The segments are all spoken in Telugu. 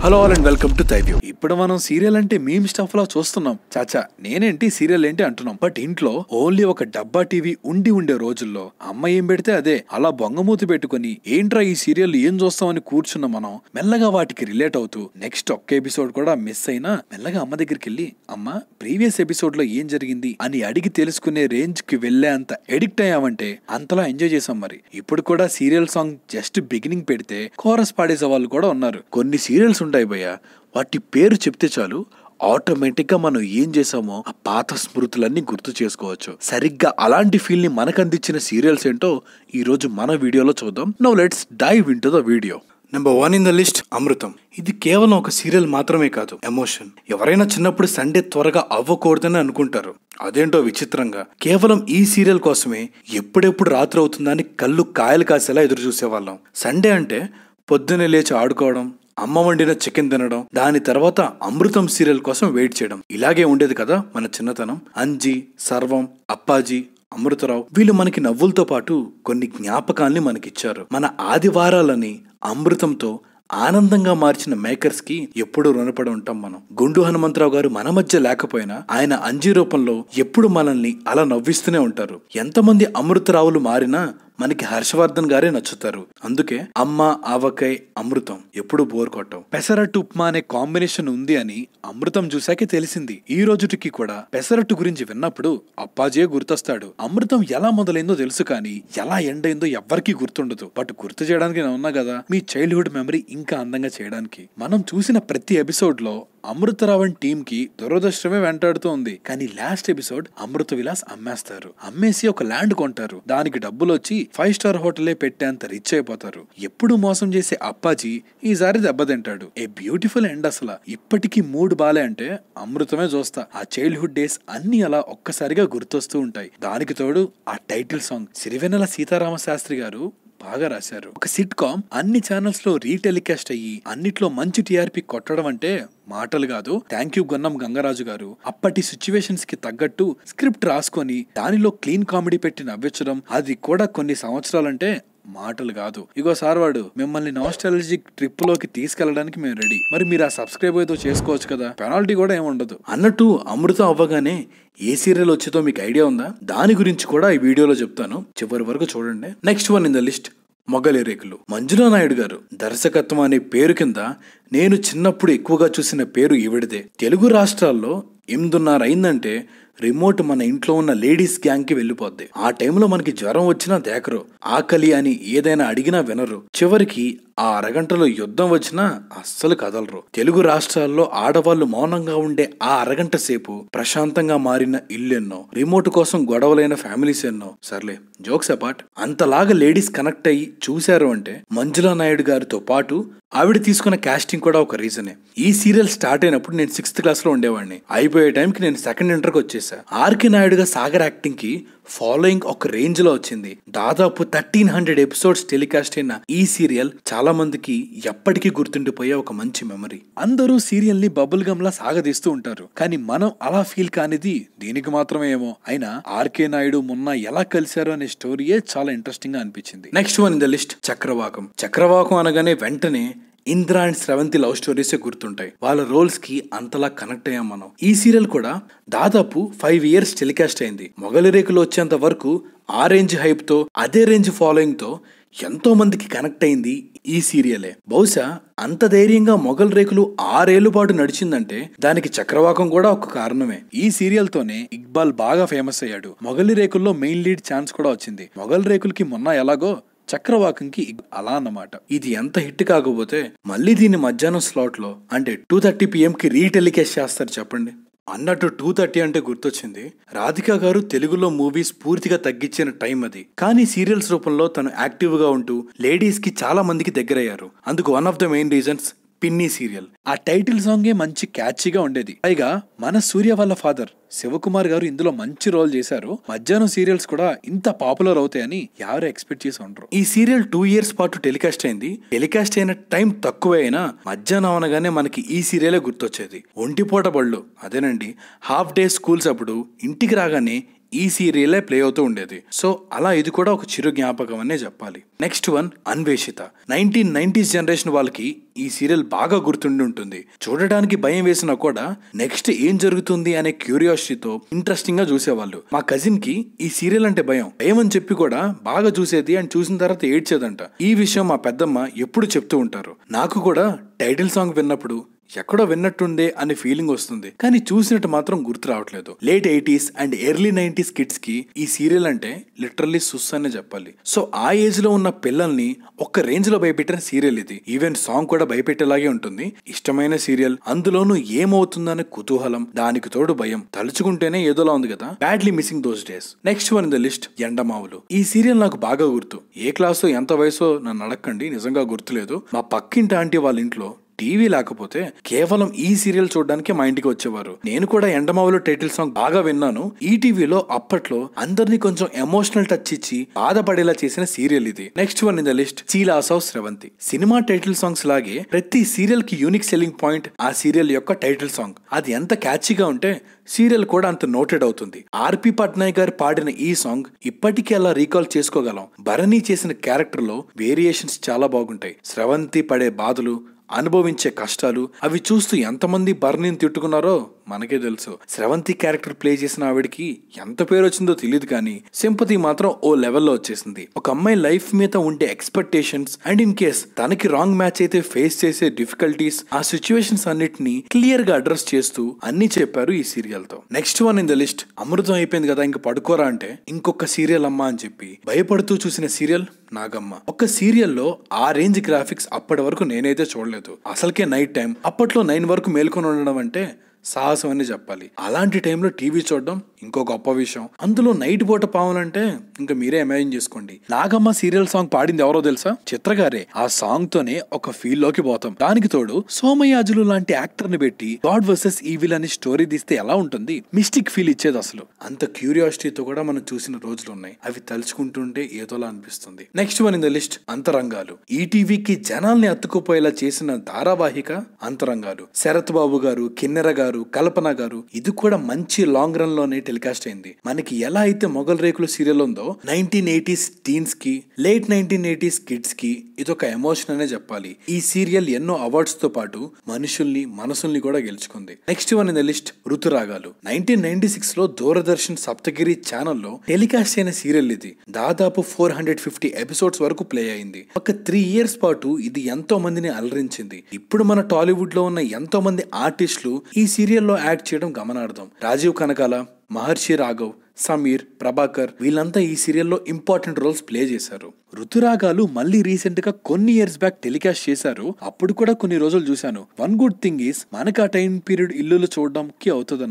hello all and welcome to Thyview ఇప్పుడు మనం సీరియల్ అంటే మేం స్టఫ్ లా చూస్తున్నాం చాచా నేనేంటి సీరియల్ ఏంటి అంటున్నాం బట్ ఇంట్లో ఓన్లీ ఒక డబ్బా టీవీ ఉండి ఉండే రోజుల్లో అమ్మ ఏం పెడితే అదే అలా బొంగమూతి పెట్టుకుని ఏంట్రా ఈ సీరియల్ ఏం చూస్తామని కూర్చున్న మనం మెల్లగా వాటికి రిలేట్ అవుతూ నెక్స్ట్ ఒక్క ఎపిసోడ్ కూడా మిస్ అయినా మెల్లగా అమ్మ దగ్గరికి వెళ్ళి అమ్మ ప్రీవియస్ ఎపిసోడ్ లో ఏం జరిగింది అని అడిగి తెలుసుకునే రేంజ్ కి వెళ్లే అంత ఎడిక్ట్ అయ్యామంటే అంతలా ఎంజాయ్ చేసాం మరి ఇప్పుడు కూడా సీరియల్ సాంగ్ జస్ట్ బిగినింగ్ పెడితే కోరస్ పాడేసే వాళ్ళు కూడా ఉన్నారు కొన్ని సీరియల్స్ గుర్తుండయి భయ్య వాటి పేరు చెప్తే చాలు ఆటోమేటిక్గా మనం ఏం చేసామో ఆ పాత స్మృతులన్నీ గుర్తు చేసుకోవచ్చు సరిగ్గా అలాంటి ఫీల్ ని మనకు అందించిన సీరియల్స్ ఏంటో ఈ రోజు మన వీడియోలో చూద్దాం now let's dive in to the video number one in the list Amrutham ఇది కేవలం ఒక సీరియల్ మాత్రమే కాదు ఎమోషన్ ఎవరైనా చిన్నప్పుడు సండే త్వరగా అవ్వకూడదని అనుకుంటారు అదేంటో విచిత్రంగా కేవలం ఈ సీరియల్ కోసమే ఎప్పుడెప్పుడు రాత్రి అవుతుందని కళ్ళు కాయలు కాసేలా ఎదురు చూసేవాళ్ళం సండే అంటే పొద్దున్నే లేచి ఆడుకోవడం అమ్మ వండిన చికెన్ తినడం దాని తర్వాత అమృతం సీరియల్ కోసం వెయిట్ చేయడం ఇలాగే ఉండేది కదా మన చిన్నతనం అంజీ సర్వం అప్పాజీ అమృతరావు వీళ్ళు మనకి నవ్వులతో పాటు కొన్ని జ్ఞాపకాల్ని మనకిచ్చారు మన ఆదివారాలని అమృతంతో ఆనందంగా మార్చిన మేకర్స్ కి ఎప్పుడూ రుణపడి ఉంటాం మనం గుండు హనుమంతరావు గారు మన మధ్య లేకపోయినా ఆయన అంజీ రూపంలో ఎప్పుడు మనల్ని అలా నవ్విస్తూనే ఉంటారు ఎంతమంది అమృతరావులు మారినా మనకి హర్షవర్ధన్ గారే నచ్చుతారు అందుకే అమ్మ ఆవకాయ అమృతం ఎప్పుడు బోర్ కొట్టం పెసరట్టు ఉప్మా అనే కాంబినేషన్ ఉంది అని అమృతం చూశాకే తెలిసింది ఈ రోజుటికి కూడా పెసరట్టు గురించి విన్నప్పుడు అప్పాజే గుర్తొస్తాడు అమృతం ఎలా మొదలైందో తెలుసు కానీ ఎలా ఎండ్ అయిందో ఎవ్వరికీ గుర్తుండదు బట్ గుర్తు చేయడానికి ఉన్నా కదా మీ చైల్డ్హుడ్ మెమరీ ఇంకా అందంగా చేయడానికి మనం చూసిన ప్రతి ఎపిసోడ్ లో అమృతరావు అండ్ టీమ్ కి దురదృష్టమే వెంటాడుతూ ఉంది కానీ లాస్ట్ ఎపిసోడ్ అమృత విలాస్ అమ్మేస్తారు అమ్మేసి ఒక ల్యాండ్ కొంటారు దానికి డబ్బులు వచ్చి ఫైవ్ స్టార్ హోటలే పెట్టేంత రిచ్ అయిపోతారు ఎప్పుడు మోసం చేసే అప్పాజీ ఈసారి దెబ్బతింటాడు ఏ బ్యూటిఫుల్ ఎండ్ అసలు ఇప్పటికీ మూడు బాలే అంటే అమృతమే చూస్తా ఆ చైల్డ్హుడ్ డేస్ అన్ని అలా ఒక్కసారిగా గుర్తొస్తూ ఉంటాయి దానికి తోడు ఆ టైటిల్ సాంగ్ సిరివెన్నెల సీతారామ శాస్త్రి గారు బాగా రాశారు ఒక సిట్ కామ్ అన్ని ఛానల్స్ లో రీటెలికాస్ట్ అయ్యి అన్నిట్లో మంచి టిఆర్పి కొట్టడం అంటే మాటలు కాదు థ్యాంక్ యూ గొన్నం గంగరాజు గారు అప్పటి సిచ్యువేషన్స్ కి తగ్గట్టు స్క్రిప్ట్ రాసుకొని దానిలో క్లీన్ కామెడీ పెట్టి నవ్వించడం అది కూడా కొన్ని సంవత్సరాలంటే మాటలు కాదు ఇగో సార్ వాడు మిమ్మల్ని నాస్టాలజిక్ ట్రిప్ లోకి తీసుకెళ్ళడానికి మేము రెడీ మరి మీరు ఆ సబ్స్క్రైబ్ అయితే చేసుకోవచ్చు కదా పెనాల్టీ కూడా ఏముండదు అన్నట్టు అమృతం అవ్వగానే ఏ సీరియల్ వచ్చేదో మీకు ఐడియా ఉందా దాని గురించి కూడా ఈ వీడియోలో చెప్తాను చివరి వరకు చూడండి next one in the list Mogalirekulu Manjula Naidu గారు దర్శకత్వం అనే పేరు కింద నేను చిన్నప్పుడు ఎక్కువగా చూసిన పేరు ఈవిడదే తెలుగు రాష్ట్రాల్లో ఎనిమిదిన్నర అయిందంటే రిమోట్ మన ఇంట్లో ఉన్న లేడీస్ గ్యాంగ్ కి వెళ్ళిపోద్ది ఆ టైంలో మనకి జ్వరం వచ్చినా దేకరు ఆకలి అని ఏదైనా అడిగినా వినరు చివరికి ఆ అరగంటలో యుద్ధం వచ్చినా అస్సలు కదలరు తెలుగు రాష్ట్రాల్లో ఆడవాళ్లు మౌనంగా ఉండే ఆ అరగంట సేపు ప్రశాంతంగా మారిన ఇల్లెన్నో రిమోట్ కోసం గొడవలైన ఫ్యామిలీస్ ఎన్నో సర్లే జోక్స్ అపార్ట్ అంతలాగా లేడీస్ కనెక్ట్ అయ్యి చూశారు అంటే మంజులా నాయుడు గారితో పాటు ఆవిడ తీసుకున్న కాస్టింగ్ కూడా ఒక రీజనే ఈ సీరియల్ స్టార్ట్ అయినప్పుడు నేను సిక్స్త్ క్లాస్లో ఉండేవాడిని అయిపోయే టైంకి నేను సెకండ్ ఇంటర్కి వచ్చేసి చేశా ఆర్కే నాయుడుగా సాగర్ యాక్టింగ్ కి ఫాలోయింగ్ ఒక రేంజ్ లో వచ్చింది దాదాపు థర్టీన్ హండ్రెడ్ ఎపిసోడ్స్ టెలికాస్ట్ అయిన ఈ సీరియల్ చాలా మందికి ఎప్పటికీ గుర్తుండిపోయే ఒక మంచి మెమరీ అందరూ సీరియల్ ని బబుల్ గమ్ లా సాగదీస్తూ ఉంటారు కానీ మనం అలా ఫీల్ కానిది దీనికి మాత్రమే ఏమో అయినా ఆర్కే నాయుడు మొన్న ఎలా కలిశారు అనే స్టోరీయే చాలా ఇంట్రెస్టింగ్ గా అనిపించింది next one in the list Chakravakam Chakravakam అనగానే వెంటనే Indra and Sravanthi love stories గుర్తుంటాయి వాళ్ళ రోల్స్ కి అంతలా కనెక్ట్ అయ్యాం మనం ఈ సీరియల్ కూడా దాదాపు ఫైవ్ ఇయర్స్ టెలికాస్ట్ అయింది మొగలి రేకులు వచ్చేంత వరకు ఆ రేంజ్ హైప్తో అదే రేంజ్ ఫాలోయింగ్తో ఎంతో మందికి కనెక్ట్ అయింది ఈ సీరియలే బహుశా అంత ధైర్యంగా మొఘల్ రేకులు ఆరేళ్లు పాటు నడిచిందంటే దానికి చక్రవాకం కూడా ఒక కారణమే ఈ సీరియల్ తోనే ఇక్బాల్ బాగా ఫేమస్ అయ్యాడు మొఘలి రేకుల్లో మెయిన్ లీడ్ ఛాన్స్ కూడా వచ్చింది మొఘల్ రేకులకి మొన్న ఎలాగో చక్రవాకంకి అలా అన్నమాట ఇది ఎంత హిట్ కాకపోతే మళ్ళీ దీన్ని మధ్యాహ్నం స్లాట్లో అంటే టూ థర్టీ పిఎంకి రీటెలికాస్ట్ చేస్తారు చెప్పండి అన్నట్టు టూ థర్టీ అంటే గుర్తొచ్చింది రాధిక గారు తెలుగులో మూవీస్ పూర్తిగా తగ్గించిన టైం అది కానీ సీరియల్స్ రూపంలో తను యాక్టివ్గా ఉంటూ లేడీస్కి చాలా మందికి దగ్గరయ్యారు అందుకు one of the main reasons Pinni serial ఆ టైటిల్ సాంగే మంచి క్యాచిగా ఉండేది పైగా మన సూర్య వాళ్ళ ఫాదర్ శివకుమార్ గారు ఇందులో మంచి రోల్ చేశారు మధ్యాహ్నం సీరియల్స్ కూడా ఇంత పాపులర్ అవుతాయని ఎవరు ఎక్స్పెక్ట్ చేసి ఉండరు ఈ సీరియల్ టూ ఇయర్స్ పాటు టెలికాస్ట్ అయింది టెలికాస్ట్ అయిన టైం తక్కువ అయినా మధ్యాహ్నం అనగానే మనకి ఈ సీరియలే గుర్తొచ్చేది ఒంటిపోట బళ్ళు అదేనండి హాఫ్ డే స్కూల్స్ అప్పుడు ఇంటికి రాగానే ఈ సీరియలే ప్లే అవుతూ ఉండేది సో అలా ఇది కూడా ఒక చిరు జ్ఞాపకం అనే చెప్పాలి next one Anveshitha nineteen nineties generation వాళ్ళకి ఈ సీరియల్ బాగా గుర్తుండి ఉంటుంది చూడడానికి భయం వేసినా కూడా నెక్స్ట్ ఏం జరుగుతుంది అనే క్యూరియాసిటీతో ఇంట్రెస్టింగ్ గా చూసేవాళ్ళు మా కజిన్ కి ఈ సీరియల్ అంటే భయం భయం అని చెప్పి కూడా బాగా చూసేది అండ్ చూసిన తర్వాత ఏడ్చేదంట ఈ విషయం మా పెద్దమ్మ ఎప్పుడు చెప్తూ ఉంటారు నాకు కూడా టైటిల్ సాంగ్ విన్నప్పుడు ఎక్కడో విన్నట్టుండే అనే ఫీలింగ్ వస్తుంది కానీ చూసినట్టు మాత్రం గుర్తు రావట్లేదు late eighties and early nineties kids కి ఈ సీరియల్ అంటే లిటరల్లీ సుస్ అనే చెప్పాలి సో ఆ ఏజ్ లో ఉన్న పిల్లల్ని ఒక్క రేంజ్ లో భయపెట్టిన సీరియల్ ఇది ఈవెన్ సాంగ్ కూడా భయపెట్టేలాగే ఉంటుంది ఇష్టమైన సీరియల్ అందులోనూ ఏమవుతుందనే కుతూహలం దానికి తోడు భయం తలుచుకుంటేనే ఏదోలా ఉంది కదా badly missing those days next one the list Endamavulu ఈ సీరియల్ నాకు బాగా గుర్తు ఏ క్లాస్ ఎంత వయసో నన్ను అడగండి నిజంగా గుర్తులేదు మా పక్కింటి ఆంటీ వాళ్ళ ఇంట్లో టీవీ లేకపోతే కేవలం ఈ సీరియల్ చూడడానికి మా ఇంటికి వచ్చేవారు నేను కూడా ఎండమావలో టైటిల్ సాంగ్ బాగా విన్నాను ఈ టీవీలో అప్పట్లో అందరినీ కొంచెం ఎమోషనల్ టచ్ ఇచ్చి బాధపడేలా చేసిన సీరియల్ ఇది next one in the list చీలాస్ of Sravanthi cinema title songs లాగే ప్రతి సీరియల్ కి యూనిక్ సెల్లింగ్ పాయింట్ ఆ సీరియల్ యొక్క టైటిల్ సాంగ్ అది ఎంత క్యాచ్గా ఉంటే సీరియల్ కూడా అంత నోటెడ్ అవుతుంది ఆర్పి పట్నాయక్ గారు పాడిన ఈ సాంగ్ ఇప్పటికీ అలా రీకాల్ చేసుకోగలం భరణి చేసిన క్యారెక్టర్ లో వేరియేషన్స్ చాలా బాగుంటాయి స్రవంతి పడే బాధలు అనుభవించే కష్టాలు అవి చూస్తూ ఎంతమంది బర్నీని తిట్టుకున్నారో మనకే తెలుసు స్రవంతి క్యారెక్టర్ ప్లే చేసిన ఆవిడకి ఎంత పేరు వచ్చిందో తెలియదు కానీ సింపతి మాత్రం ఓ లెవెల్లో వచ్చేసింది ఒక అమ్మాయి లైఫ్ మీద ఉండే ఎక్స్పెక్టేషన్స్ అండ్ ఇన్ కేస్ తనకి రాంగ్ మ్యాచ్ అయితే ఫేస్ చేసే డిఫికల్టీస్ ఆ సిచ్యువేషన్స్ అన్నిటిని క్లియర్ గా అడ్రస్ చేస్తూ అన్ని చెప్పారు ఈ సీరియల్ తో next one in the list Amrutham అయిపోయింది కదా ఇంక పడుకోరా అంటే ఇంకొక సీరియల్ అమ్మా అని చెప్పి భయపడుతూ చూసిన సీరియల్ నాగమ్మ ఒక సీరియల్లో ఆ రేంజ్ గ్రాఫిక్స్ అప్పటి వరకు నేనైతే చూడలేదు లేదు అసలుకే నైట్ టైం అప్పట్లో నైన్ వరకు మేల్కొని ఉండడం అంటే సాహసం అని చెప్పాలి అలాంటి టైంలో టీవీ చూడడం ఇంకో గొప్ప విషయం అందులో నైట్ పూట పావాలంటే ఇంకా మీరే ఇమాజిన్ చేసుకోండి నాగమ్మ సీరియల్ సాంగ్ పాడింది ఎవరో తెలుసా చిత్రగారే ఆ సాంగ్ తోనే ఒక ఫీల్ లోకి పోతాం దానికి తోడు సోమయాజులు లాంటి యాక్టర్ ని పెట్టి గాడ్ వర్సెస్ ఈవిల్ అని స్టోరీ తీస్తే ఎలా ఉంటుంది మిస్టిక్ ఫీల్ ఇచ్చేది అసలు అంత క్యూరియాసిటీతో కూడా మనం చూసిన రోజులు ఉన్నాయి అవి తలుచుకుంటుంటే ఏదోలా అనిపిస్తుంది next one in the list Antarangalu ఈటీవీకి జనాల్ని అత్తుకుపోయేలా చేసిన ధారావాహిక అంతరంగాలు శరత్ బాబు గారు కిన్నెర గారు గారు కల్పన గారు ఇది కూడా మంచి లాంగ్ రన్ లోనే టెలికాస్ట్ అయింది మనకి ఎలా అయితే మొగల్ రేకులు సీరియల్ ఉందో నైన్టీన్ ఎయిటీస్ టీన్స్ కి లేట్ నైన్టీన్ ఎయిటీస్ కిడ్స్ కి ఇదొక ఎమోషన్ అనే చెప్పాలి ఈ సీరియల్ ఎన్నో అవార్డ్స్ తో పాటు మనుషుల్ని మనసుల్ని కూడా గెలుచుకుంది next one in the list Rutharagalu nineteen ninety six లో దూరదర్శన్ సప్తగిరి లో టెలికాస్ట్ అయిన సీరియల్ ఇది దాదాపు ఫోర్ హండ్రెడ్ ఫిఫ్టీ ఎపిసోడ్స్ వరకు ప్లే అయింది ఒక త్రీ ఇయర్స్ పాటు ఇది ఎంతో మందిని అలరించింది ఇప్పుడు మన టాలీవుడ్ లో ఉన్న ఎంతో మంది ఆర్టిస్టులు ఈ సీరియల్లో యాక్ట్ చేయడం గమనార్థం రాజీవ్ కనకాల మహర్షి రాఘవ్ సమీర్ ప్రభాకర్ వీళ్ళంతా ఈ సీరియల్లో ఇంపార్టెంట్ రోల్స్ ప్లే చేశారు ఋతురాగాలు మళ్ళీ రీసెంట్ గా కొన్ని ఇయర్స్ బ్యాక్ టెలికాస్ట్ చేశారు అప్పుడు కూడా కొన్ని రోజులు చూశాను వన్ గుడ్ థింగ్ ఈస్ మనకు ఆ టైం పీరియడ్ ఇల్లులు చూడడంకి అవుతుంది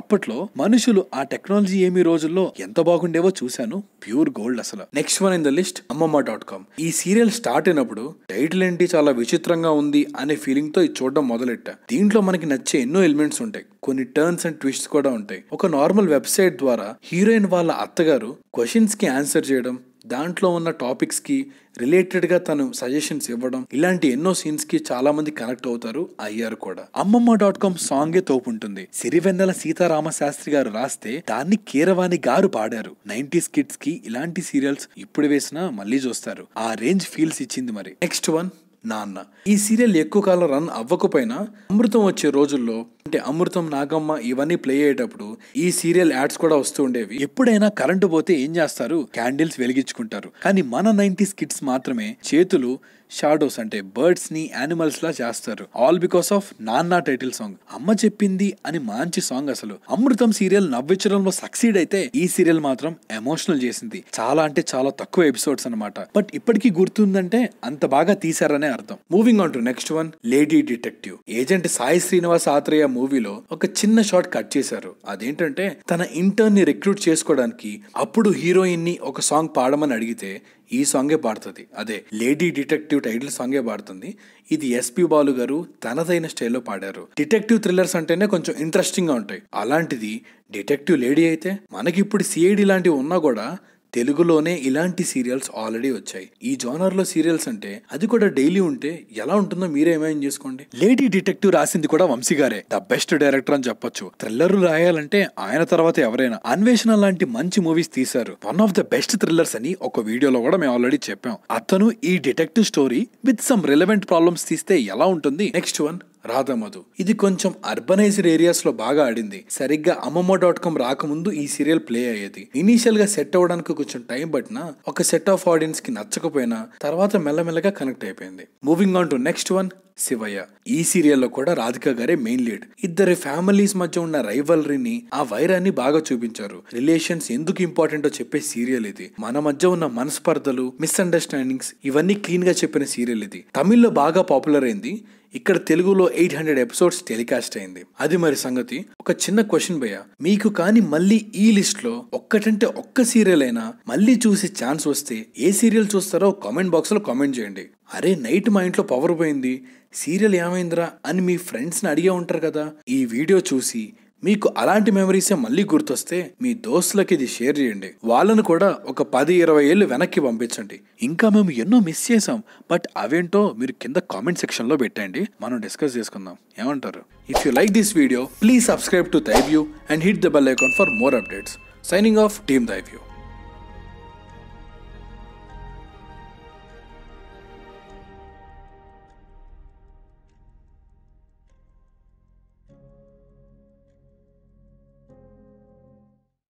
అప్పట్లో మనుషులు ఆ టెక్నాలజీ ఏమి రోజుల్లో ఎంత బాగుండేవో చూశాను ప్యూర్ గోల్డ్ అసలు next one in the list Ammamma dot com ఈ సీరియల్ స్టార్ట్ అయినప్పుడు టైటిల్ ఏంటి చాలా విచిత్రంగా ఉంది అనే ఫీలింగ్ తో ఇది చూడడం మొదలెట్టా దీంట్లో మనకి నచ్చే ఎన్నో ఎలిమెంట్స్ ఉంటాయి కొన్ని టర్న్స్ అండ్ ట్విస్ట్స్ కూడా ఉంటాయి ఒక నార్మల్ వెబ్సైట్ ద్వారా హీరోయిన్ వాళ్ళ అత్తగారు క్వశ్చన్స్ కి ఆన్సర్ చేయడం దాంట్లో ఉన్న టాపిక్స్కి రిలేటెడ్గా తను సజెషన్స్ ఇవ్వడం ఇలాంటి ఎన్నో సీన్స్కి చాలామంది కనెక్ట్ అవుతారు అయ్యారు కూడా అమ్మమ్మ డాట్ కామ్ సాంగే తోపుంటుంది సిరివెన్నెల సీతారామ శాస్త్రి గారు రాస్తే దాన్ని కీరవాణి గారు పాడారు నైన్టీస్ కిడ్స్కి ఇలాంటి సీరియల్స్ ఇప్పుడు వేసినా మళ్ళీ చూస్తారు ఆ రేంజ్ ఫీల్స్ ఇచ్చింది మరి నెక్స్ట్ వన్ నాన్న ఈ సీరియల్ ఎక్కువ కాలం రన్ అవ్వకపోయినా అమృతం వచ్చే రోజుల్లో అంటే అమృతం నాగమ్మ ఇవన్నీ ప్లే అయ్యేటప్పుడు ఈ సీరియల్ యాడ్స్ కూడా వస్తూ ఉండేవి ఎప్పుడైనా కరెంటు పోతే ఏం చేస్తారు క్యాండిల్స్ వెలిగించుకుంటారు కానీ మన నైన్టీస్ కిడ్స్ మాత్రమే చేతులు షాడోస్ అంటే బర్డ్స్ ని యానిమల్స్ లా చేస్తారు ఆల్ బికాస్ ఆఫ్ నాన్న టైటిల్ సాంగ్ అమ్మ చెప్పింది అని మంచి సాంగ్ అసలు అమృతం సీరియల్ నవ్వించడంలో సక్సీడ్ అయితే ఈ సీరియల్ మాత్రం ఎమోషనల్ చేసింది చాలా అంటే చాలా తక్కువ ఎపిసోడ్స్ అనమాట బట్ ఇప్పటికీ గుర్తుందంటే అంత బాగా తీసారనే అర్థం moving on to next one lady detective agent Sai Srinivas Athreya మూవీలో ఒక చిన్న షాట్ కట్ చేశారు అదేంటంటే తన ఇంటర్న్ ని రిక్రూట్ చేసుకోవడానికి అప్పుడు హీరోయిన్ ని ఒక సాంగ్ పాడమని అడిగితే ఈ సాంగే పాడుతుంది అదే లేడీ డిటెక్టివ్ టైటిల్ సాంగే పాడుతుంది ఇది ఎస్పి బాలు గారు తనదైన స్టైల్లో పాడారు డిటెక్టివ్ థ్రిల్లర్స్ అంటేనే కొంచెం ఇంట్రెస్టింగ్గా ఉంటాయి అలాంటిది డిటెక్టివ్ లేడీ అయితే మనకి ఇప్పుడు సిఐడి లాంటివి ఉన్నా కూడా తెలుగులోనే ఇలాంటి సీరియల్స్ ఆల్రెడీ వచ్చాయి ఈ జోనర్ లో సీరియల్స్ అంటే అది కూడా డైలీ ఉంటే ఎలా ఉంటుందో మీరే ఇమాజిన్ చేసుకోండి లేడీ డిటెక్టివ్ రాసింది కూడా వంశీ గారే ద బెస్ట్ డైరెక్టర్ అని చెప్పొచ్చు థ్రిల్లర్ రాయాలంటే ఆయన తర్వాత ఎవరైనా అన్వేషణ లాంటి మంచి మూవీస్ తీశారు one of the best thrillers అని ఒక వీడియోలో కూడా మేము ఆల్రెడీ చెప్పాం అతను ఈ detective story with some relevant problems తీస్తే ఎలా ఉంటుంది నెక్స్ట్ వన్ రాధమధు ఇది కొంచెం అర్బనైజ్డ్ ఏరియాస్ లో బాగా ఆడింది సరిగ్గా అమ్మమ్మ డాట్ కామ్ రాకముందు ఈ సీరియల్ ప్లే అయ్యేది ఇనీషియల్ గా సెట్ అవడానికి కొంచెం టైం పట్టినా ఒక సెట్ ఆఫ్ ఆడియన్స్ కి నచ్చకపోయినా తర్వాత మెల్లమెల్లగా కనెక్ట్ అయిపోయింది moving on to next one Shivayya ఈ సీరియల్లో కూడా రాధిక గారే మెయిన్ లీడ్ ఇద్దరి ఫ్యామిలీస్ మధ్య ఉన్న రైవలరీని ఆ వైరాన్ని బాగా చూపించారు రిలేషన్స్ ఎందుకు ఇంపార్టెంటో చెప్పే సీరియల్ ఇది మన మధ్య ఉన్న మనస్పర్ధలు మిస్అండర్స్టాండింగ్స్ ఇవన్నీ క్లీన్ గా చెప్పిన సీరియల్ ఇది తమిళ్లో బాగా పాపులర్ అయింది ఇక్కడ తెలుగులో ఎయిట్ హండ్రెడ్ ఎపిసోడ్స్ టెలికాస్ట్ అయింది అది మరి సంగతి ఒక చిన్న క్వశ్చన్ భయ మీకు కానీ మళ్ళీ ఈ లిస్ట్ లో ఒక్కటంటే ఒక్క సీరియల్ అయినా మళ్ళీ చూసే ఛాన్స్ వస్తే ఏ సీరియల్ చూస్తారో కామెంట్ బాక్స్ లో కామెంట్ చేయండి అరే నైట్ మా ఇంట్లో పవర్ పోయింది సీరియల్ ఏమైందిరా అని మీ ఫ్రెండ్స్ని అడిగే ఉంటారు కదా ఈ వీడియో చూసి మీకు అలాంటి మెమరీసే మళ్ళీ గుర్తొస్తే మీ దోస్తులకి ఇది షేర్ చేయండి వాళ్ళను కూడా ఒక పది ఇరవై ఏళ్ళు వెనక్కి పంపించండి ఇంకా మేము ఎన్నో మిస్ చేసాం బట్ అవేంటో మీరు కింద కామెంట్ సెక్షన్లో పెట్టండి మనం డిస్కస్ చేసుకుందాం ఏమంటారు if you like this video please subscribe to Thyview and hit the bell icon for more updates signing off team దైవ్యూ